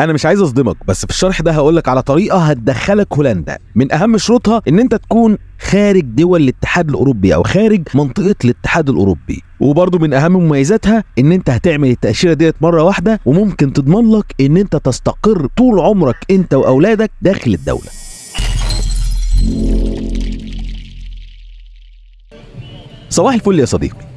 انا مش عايز اصدمك بس في الشرح ده هقول لك على طريقه هتدخلك هولندا من اهم شروطها ان انت تكون خارج دول الاتحاد الاوروبي او خارج منطقه الاتحاد الاوروبي وبرضه من اهم مميزاتها ان انت هتعمل التاشيره ديت مره واحده وممكن تضمن لك ان انت تستقر طول عمرك انت واولادك داخل الدوله صباح الفل يا صديقي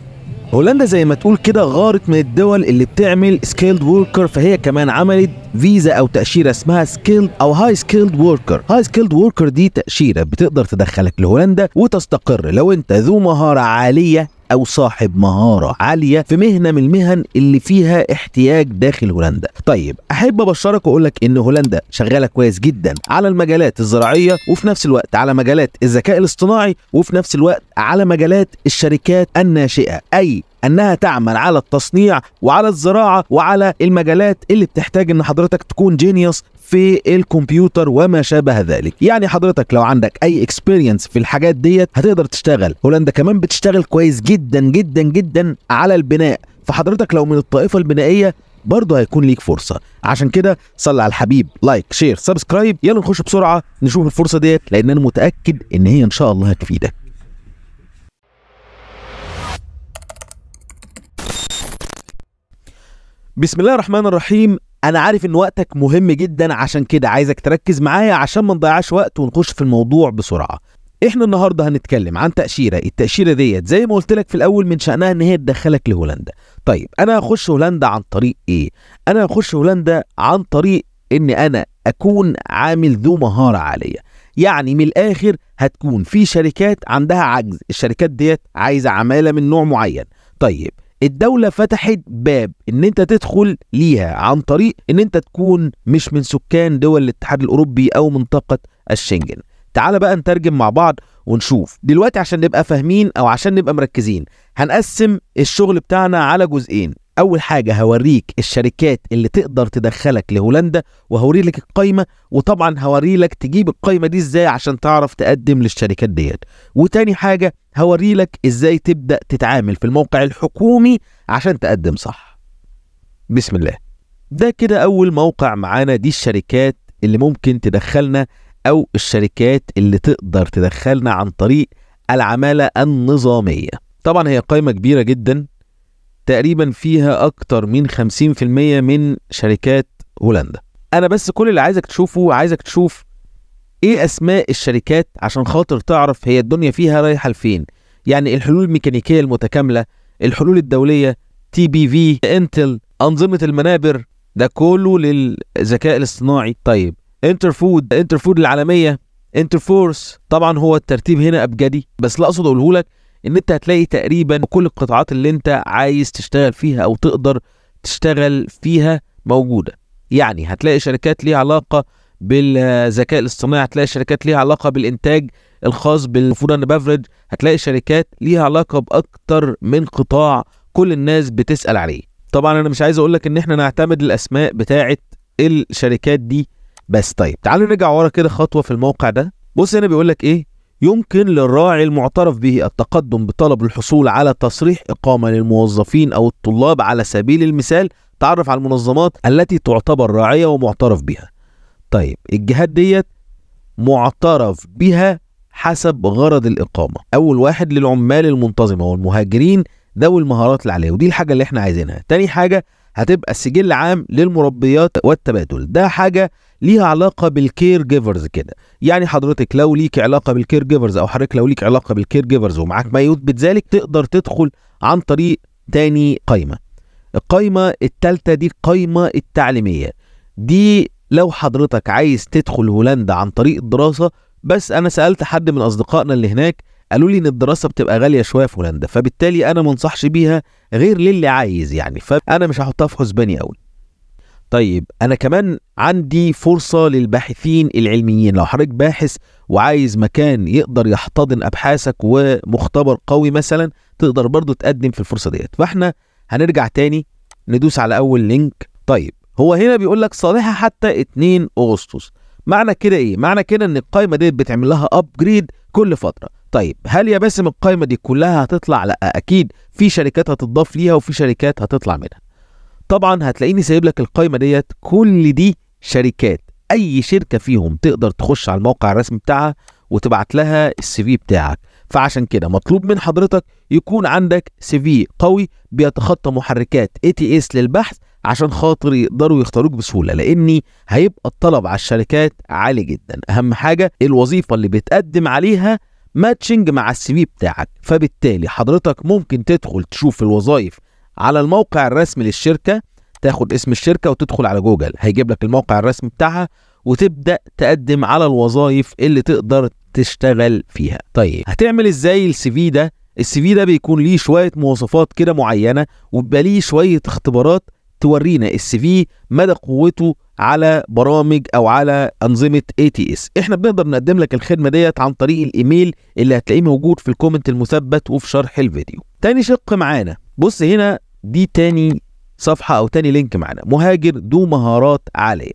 هولندا زي ما تقول كده غارت من الدول اللي بتعمل سكيلد وركر فهي كمان عملت فيزا او تاشيره اسمها سكيلد او هاي سكيلد وركر هاي سكيلد وركر دي تاشيره بتقدر تدخلك لهولندا وتستقر لو انت ذو مهاره عاليه او صاحب مهاره عاليه في مهنه من المهن اللي فيها احتياج داخل هولندا طيب احب ابشرك واقول لك ان هولندا شغاله كويس جدا على المجالات الزراعيه وفي نفس الوقت على مجالات الذكاء الاصطناعي وفي نفس الوقت على مجالات الشركات الناشئه اي انها تعمل على التصنيع وعلى الزراعه وعلى المجالات اللي بتحتاج ان حضرتك تكون جينيوس في الكمبيوتر وما شابه ذلك يعني حضرتك لو عندك اي اكسبيرينس في الحاجات ديت هتقدر تشتغل هولندا كمان بتشتغل كويس جدا جدا جدا على البناء فحضرتك لو من الطائفه البنائيه برضه هيكون ليك فرصه عشان كده صلي على الحبيب لايك شير سبسكرايب يلا نخش بسرعه نشوف الفرصه ديت لان انا متاكد ان هي ان شاء الله هتفيدك بسم الله الرحمن الرحيم انا عارف ان وقتك مهم جدا عشان كده عايزك تركز معايا عشان ما نضيعش وقت ونخش في الموضوع بسرعه احنا النهارده هنتكلم عن تاشيره التاشيره ديت زي ما قلت لك في الاول من شانها ان هي تدخلك لهولندا طيب انا هخش هولندا عن طريق ايه انا هخش هولندا عن طريق ان انا اكون عامل ذو مهاره عاليه يعني من الاخر هتكون في شركات عندها عجز الشركات ديت عايزه عماله من نوع معين طيب الدولة فتحت باب ان انت تدخل ليها عن طريق ان انت تكون مش من سكان دول الاتحاد الاوروبي او منطقة الشنجن تعال بقى نترجم مع بعض ونشوف دلوقتي عشان نبقى فاهمين او عشان نبقى مركزين هنقسم الشغل بتاعنا على جزئين اول حاجه هوريك الشركات اللي تقدر تدخلك لهولندا وهوري لك القايمه وطبعا هوري لك تجيب القايمه دي ازاي عشان تعرف تقدم للشركات ديت وتاني حاجه هوري لك ازاي تبدا تتعامل في الموقع الحكومي عشان تقدم صح بسم الله ده كده اول موقع معانا دي الشركات اللي ممكن تدخلنا او الشركات اللي تقدر تدخلنا عن طريق العماله النظاميه طبعا هي قائمه كبيره جدا تقريبا فيها أكتر من 50% من شركات هولندا أنا بس كل اللي عايزك تشوفه عايزك تشوف إيه أسماء الشركات عشان خاطر تعرف هي الدنيا فيها رايحة لفين يعني الحلول الميكانيكية المتكاملة الحلول الدولية تي بي في انتل أنظمة المنابر ده كله للذكاء الاصطناعي طيب انترفود انترفود العالمية انترفورس طبعا هو الترتيب هنا أبجدي بس لا أقصد أقوله لك ان انت هتلاقي تقريبا كل القطاعات اللي انت عايز تشتغل فيها او تقدر تشتغل فيها موجوده يعني هتلاقي شركات ليها علاقه بالذكاء الاصطناعي هتلاقي شركات ليها علاقه بالانتاج الخاص بالفود اند بافرج هتلاقي شركات ليها علاقه باكتر من قطاع كل الناس بتسال عليه طبعا انا مش عايز اقول لك ان احنا نعتمد الاسماء بتاعه الشركات دي بس طيب تعالوا نرجع ورا كده خطوه في الموقع ده بص هنا بيقول لك ايه يمكن للراعي المعترف به التقدم بطلب الحصول على تصريح إقامة للموظفين أو الطلاب على سبيل المثال تعرف على المنظمات التي تعتبر راعية ومعترف بها طيب الجهات ديت معترف بها حسب غرض الإقامة أول واحد للعمال المنتظمة والمهاجرين ذوي المهارات العالية ودي الحاجة اللي احنا عايزينها تاني حاجة هتبقى السجل العام للمربيات والتبادل ده حاجة ليها علاقه بالكير جيفرز كده يعني حضرتك لو ليك علاقه بالكير جيفرز او حضرتك لو ليك علاقه بالكير جيفرز ومعاك ما يثبت ذلك تقدر تدخل عن طريق تاني قايمه القايمه الثالثه دي القايمه التعليميه دي لو حضرتك عايز تدخل هولندا عن طريق الدراسه بس انا سالت حد من اصدقائنا اللي هناك قالوا لي ان الدراسه بتبقى غاليه شويه في هولندا فبالتالي انا ما انصحش بيها غير للي عايز يعني فانا مش هحطها في حسباني قوي طيب انا كمان عندي فرصه للباحثين العلميين لو حضرتك باحث وعايز مكان يقدر يحتضن ابحاثك ومختبر قوي مثلا تقدر برضو تقدم في الفرصه ديت فاحنا هنرجع تاني ندوس على اول لينك طيب هو هنا بيقول لك صالحه حتى 2 اغسطس معنى كده ايه معنى كده ان القائمه ديت بتعمل لها ابجريد كل فتره طيب هل يا باسم القائمه دي كلها هتطلع لا اكيد في شركات هتضاف ليها وفي شركات هتطلع منها طبعا هتلاقيني سايب لك القايمه ديت كل دي شركات اي شركه فيهم تقدر تخش على الموقع الرسمي بتاعها وتبعت لها السي في بتاعك فعشان كده مطلوب من حضرتك يكون عندك سي في قوي بيتخطى محركات اي تي اس للبحث عشان خاطر يقدروا يختاروك بسهوله لاني هيبقى الطلب على الشركات عالي جدا اهم حاجه الوظيفه اللي بتقدم عليها ماتشنج مع السي في بتاعك فبالتالي حضرتك ممكن تدخل تشوف الوظائف على الموقع الرسمي للشركه تاخد اسم الشركه وتدخل على جوجل هيجيب لك الموقع الرسمي بتاعها وتبدا تقدم على الوظائف اللي تقدر تشتغل فيها طيب هتعمل ازاي السي في ده السي في ده بيكون ليه شويه مواصفات كده معينه وبيبقى ليه شويه اختبارات تورينا السي في مدى قوته على برامج او على انظمه اي تي اس احنا بنقدر نقدم لك الخدمه ديت عن طريق الايميل اللي هتلاقيه موجود في الكومنت المثبت وفي شرح الفيديو تاني شق معانا بص هنا دي تاني صفحة أو تاني لينك معانا مهاجر ذو مهارات عالية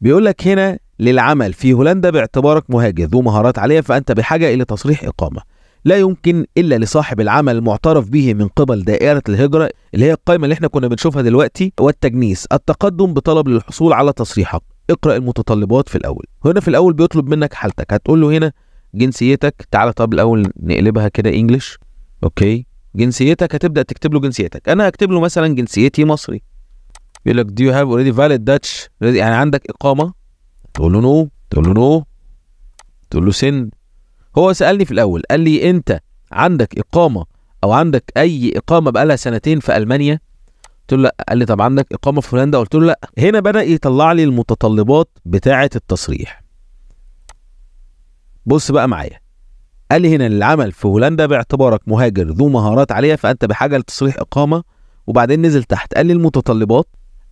بيقول لك هنا للعمل في هولندا باعتبارك مهاجر ذو مهارات عالية فأنت بحاجة إلى تصريح إقامة لا يمكن إلا لصاحب العمل المعترف به من قبل دائرة الهجرة اللي هي القائمة اللي احنا كنا بنشوفها دلوقتي والتجنيس التقدم بطلب للحصول على تصريحك اقرأ المتطلبات في الأول هنا في الأول بيطلب منك حالتك هتقول له هنا جنسيتك تعالى طب الأول نقلبها كده إنجلش أوكي جنسيتك هتبدا تكتب له جنسيتك انا هكتب له مثلا جنسيتي مصري يقول لك دو يو هاف اوريدي فاليد داتش يعني عندك اقامه تقول له نو تقول له نو تقول له سن هو سالني في الاول قال لي انت عندك اقامه او عندك اي اقامه بقالها سنتين في المانيا قلت له لا قال لي طب عندك اقامه في هولندا قلت له لا هنا بدا يطلع لي المتطلبات بتاعه التصريح بص بقى معايا قال هنا العمل في هولندا باعتبارك مهاجر ذو مهارات عالية فأنت بحاجة لتصريح إقامة وبعدين نزل تحت قال لي المتطلبات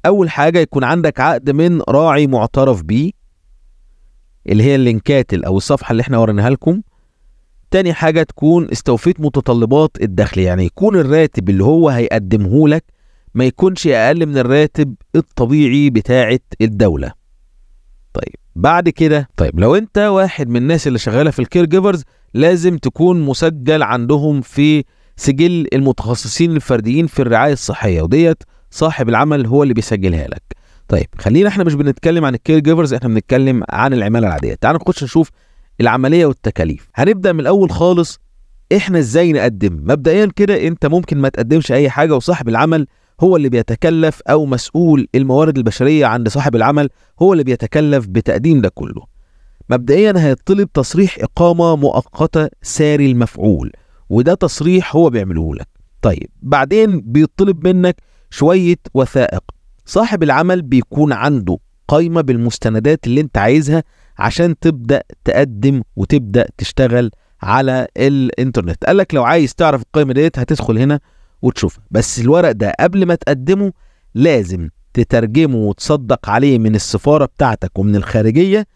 أول حاجة يكون عندك عقد من راعي معترف بيه اللي هي اللينكات أو الصفحة اللي احنا وريناها لكم تاني حاجة تكون استوفيت متطلبات الدخل يعني يكون الراتب اللي هو هيقدمه لك ما يكونش أقل من الراتب الطبيعي بتاعة الدولة طيب بعد كده طيب لو انت واحد من الناس اللي شغاله في الكير جيفرز لازم تكون مسجل عندهم في سجل المتخصصين الفرديين في الرعايه الصحيه وديت صاحب العمل هو اللي بيسجلها لك طيب خلينا احنا مش بنتكلم عن الكير جيفرز احنا بنتكلم عن العماله العاديه تعال نخش نشوف العمليه والتكاليف هنبدا من الاول خالص احنا ازاي نقدم مبدئيا كده انت ممكن ما تقدمش اي حاجه وصاحب العمل هو اللي بيتكلف أو مسؤول الموارد البشرية عند صاحب العمل هو اللي بيتكلف بتقديم ده كله مبدئيا هيطلب تصريح إقامة مؤقتة ساري المفعول وده تصريح هو بيعمله لك طيب بعدين بيطلب منك شوية وثائق صاحب العمل بيكون عنده قايمة بالمستندات اللي انت عايزها عشان تبدأ تقدم وتبدأ تشتغل على الانترنت قال لك لو عايز تعرف القائمة ديت هتدخل هنا وتشوفها بس الورق ده قبل ما تقدمه لازم تترجمه وتصدق عليه من السفارة بتاعتك ومن الخارجية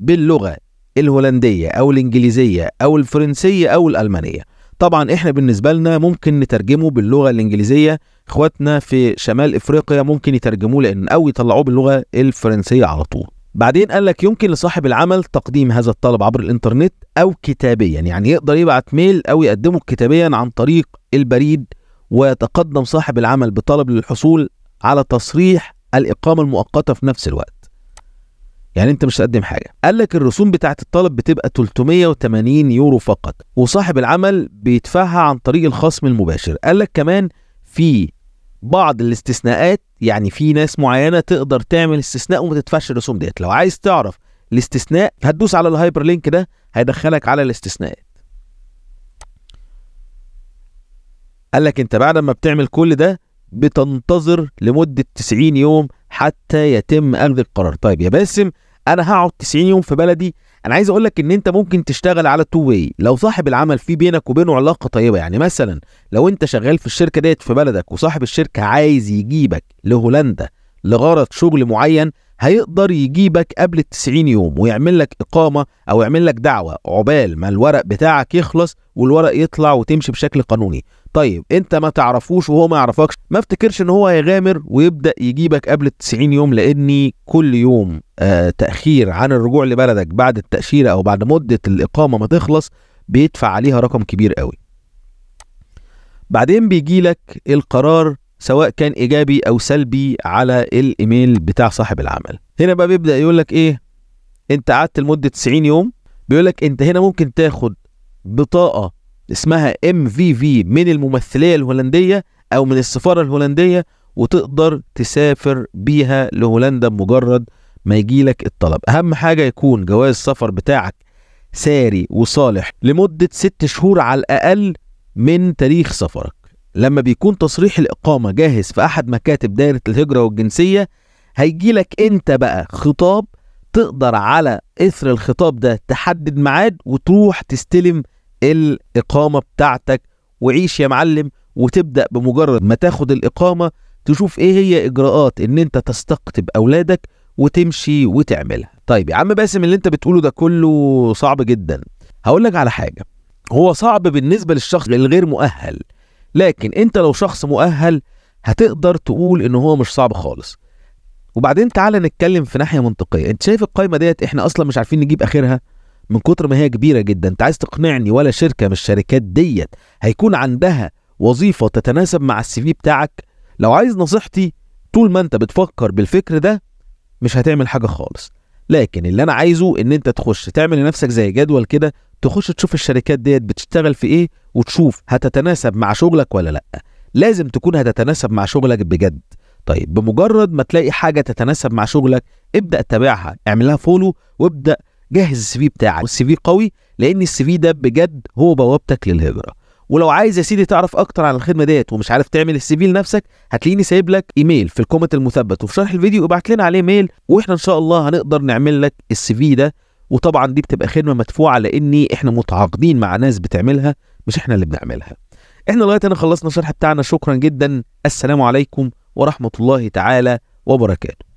باللغة الهولندية أو الإنجليزية أو الفرنسية أو الألمانية طبعا احنا بالنسبة لنا ممكن نترجمه باللغة الإنجليزية اخواتنا في شمال إفريقيا ممكن يترجموه لأن أو يطلعوه باللغة الفرنسية على طول بعدين قال لك يمكن لصاحب العمل تقديم هذا الطلب عبر الانترنت او كتابيا يعني يقدر يبعت ميل او يقدمه كتابيا عن طريق البريد ويتقدم صاحب العمل بطلب للحصول على تصريح الإقامة المؤقتة في نفس الوقت يعني انت مش تقدم حاجة قال لك الرسوم بتاعة الطلب بتبقى 380 يورو فقط وصاحب العمل بيدفعها عن طريق الخصم المباشر قال لك كمان في بعض الاستثناءات يعني في ناس معينة تقدر تعمل استثناء وما تدفعش الرسوم ديت لو عايز تعرف الاستثناء هتدوس على الهايبر لينك ده هيدخلك على الاستثناءات قال لك انت بعد ما بتعمل كل ده بتنتظر لمده 90 يوم حتى يتم اخذ القرار طيب يا باسم انا هقعد 90 يوم في بلدي انا عايز اقول لك ان انت ممكن تشتغل على تو واي لو صاحب العمل في بينك وبينه علاقه طيبه يعني مثلا لو انت شغال في الشركه ديت في بلدك وصاحب الشركه عايز يجيبك لهولندا لغرض شغل معين هيقدر يجيبك قبل ال 90 يوم ويعمل لك اقامه او يعمل لك دعوه عقبال ما الورق بتاعك يخلص والورق يطلع وتمشي بشكل قانوني طيب انت ما تعرفوش وهو ما يعرفكش ما افتكرش ان هو هيغامر ويبدا يجيبك قبل ال 90 يوم لاني كل يوم آه تاخير عن الرجوع لبلدك بعد التاشيره او بعد مده الاقامه ما تخلص بيدفع عليها رقم كبير قوي بعدين بيجي لك القرار سواء كان ايجابي او سلبي على الايميل بتاع صاحب العمل هنا بقى بيبدا يقول لك ايه انت قعدت لمده 90 يوم بيقول لك انت هنا ممكن تاخد بطاقه اسمها ام في في من الممثليه الهولنديه او من السفاره الهولنديه وتقدر تسافر بيها لهولندا بمجرد ما يجي لك الطلب اهم حاجه يكون جواز السفر بتاعك ساري وصالح لمده ست شهور على الاقل من تاريخ سفرك لما بيكون تصريح الإقامة جاهز في أحد مكاتب دائرة الهجرة والجنسية هيجيلك أنت بقى خطاب تقدر على إثر الخطاب ده تحدد ميعاد وتروح تستلم الإقامة بتاعتك وعيش يا معلم وتبدأ بمجرد ما تاخد الإقامة تشوف إيه هي إجراءات إن أنت تستقطب أولادك وتمشي وتعملها طيب يا عم باسم اللي أنت بتقوله ده كله صعب جدا هقول لك على حاجة هو صعب بالنسبة للشخص الغير مؤهل لكن انت لو شخص مؤهل هتقدر تقول ان هو مش صعب خالص وبعدين تعالى نتكلم في ناحيه منطقيه انت شايف القايمه ديت احنا اصلا مش عارفين نجيب اخرها من كتر ما هي كبيره جدا انت عايز تقنعني ولا شركه من الشركات ديت هيكون عندها وظيفه تتناسب مع السي في بتاعك لو عايز نصيحتي طول ما انت بتفكر بالفكر ده مش هتعمل حاجه خالص لكن اللي انا عايزه ان انت تخش تعمل لنفسك زي جدول كده تخش تشوف الشركات ديت بتشتغل في ايه وتشوف هتتناسب مع شغلك ولا لا لازم تكون هتتناسب مع شغلك بجد طيب بمجرد ما تلاقي حاجه تتناسب مع شغلك ابدا تابعها اعملها فولو وابدا جهز السي في بتاعك والسي في قوي لان السي في ده بجد هو بوابتك للهجره ولو عايز يا سيدي تعرف اكتر عن الخدمه ديت ومش عارف تعمل السي في لنفسك هتلاقيني سايب لك ايميل في الكومنت المثبت وفي شرح الفيديو ابعت لنا عليه ميل واحنا ان شاء الله هنقدر نعمل لك السي في ده وطبعا دي بتبقى خدمه مدفوعه لاني احنا متعاقدين مع ناس بتعملها مش احنا اللي بنعملها احنا لغايه هنا خلصنا الشرح بتاعنا شكرا جدا السلام عليكم ورحمه الله تعالى وبركاته